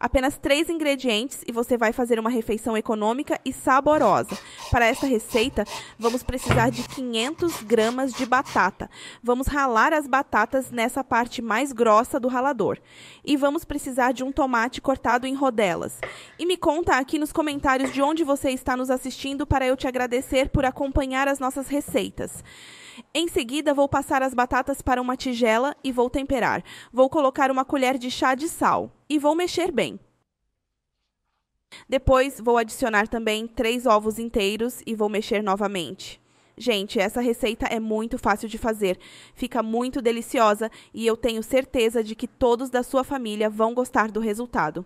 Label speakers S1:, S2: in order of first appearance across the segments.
S1: Apenas três ingredientes e você vai fazer uma refeição econômica e saborosa. Para essa receita, vamos precisar de 500 gramas de batata. Vamos ralar as batatas nessa parte mais grossa do ralador. E vamos precisar de um tomate cortado em rodelas. E me conta aqui nos comentários de onde você está nos assistindo para eu te agradecer por acompanhar as nossas receitas. Em seguida, vou passar as batatas para uma tigela e vou temperar. Vou colocar uma colher de chá de sal e vou mexer bem. Depois vou adicionar também três ovos inteiros e vou mexer novamente. Gente, essa receita é muito fácil de fazer, fica muito deliciosa e eu tenho certeza de que todos da sua família vão gostar do resultado.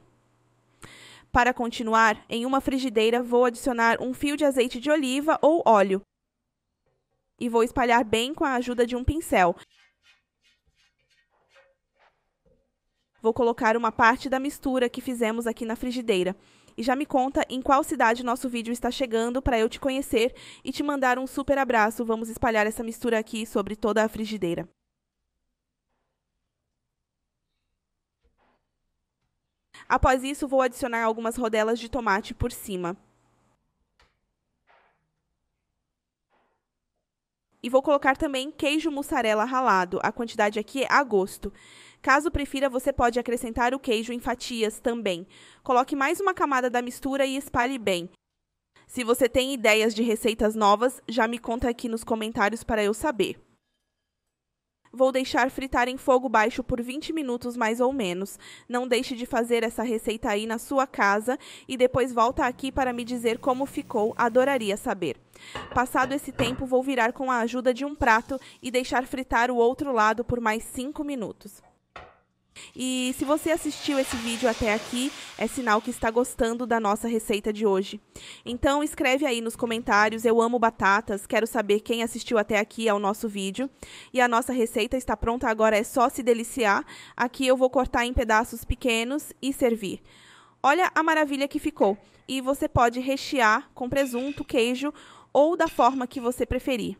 S1: Para continuar, em uma frigideira vou adicionar um fio de azeite de oliva ou óleo e vou espalhar bem com a ajuda de um pincel. vou colocar uma parte da mistura que fizemos aqui na frigideira. E já me conta em qual cidade nosso vídeo está chegando para eu te conhecer e te mandar um super abraço. Vamos espalhar essa mistura aqui sobre toda a frigideira. Após isso, vou adicionar algumas rodelas de tomate por cima. E vou colocar também queijo mussarela ralado. A quantidade aqui é a gosto. Caso prefira, você pode acrescentar o queijo em fatias também. Coloque mais uma camada da mistura e espalhe bem. Se você tem ideias de receitas novas, já me conta aqui nos comentários para eu saber. Vou deixar fritar em fogo baixo por 20 minutos mais ou menos. Não deixe de fazer essa receita aí na sua casa e depois volta aqui para me dizer como ficou, adoraria saber. Passado esse tempo, vou virar com a ajuda de um prato e deixar fritar o outro lado por mais 5 minutos. E se você assistiu esse vídeo até aqui, é sinal que está gostando da nossa receita de hoje. Então escreve aí nos comentários, eu amo batatas, quero saber quem assistiu até aqui ao nosso vídeo. E a nossa receita está pronta agora, é só se deliciar. Aqui eu vou cortar em pedaços pequenos e servir. Olha a maravilha que ficou! E você pode rechear com presunto, queijo ou da forma que você preferir.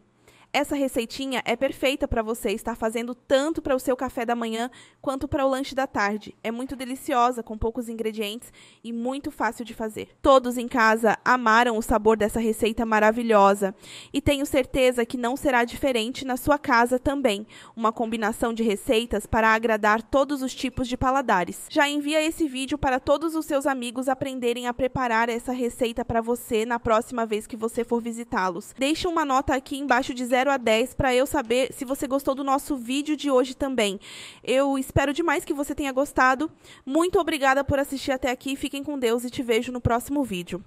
S1: Essa receitinha é perfeita para você estar fazendo tanto para o seu café da manhã quanto para o lanche da tarde. É muito deliciosa, com poucos ingredientes e muito fácil de fazer. Todos em casa amaram o sabor dessa receita maravilhosa e tenho certeza que não será diferente na sua casa também. Uma combinação de receitas para agradar todos os tipos de paladares. Já envia esse vídeo para todos os seus amigos aprenderem a preparar essa receita para você na próxima vez que você for visitá-los. Deixe uma nota aqui embaixo de 0 a 10 para eu saber se você gostou do nosso vídeo de hoje também. Eu espero demais que você tenha gostado. Muito obrigada por assistir até aqui. Fiquem com Deus e te vejo no próximo vídeo.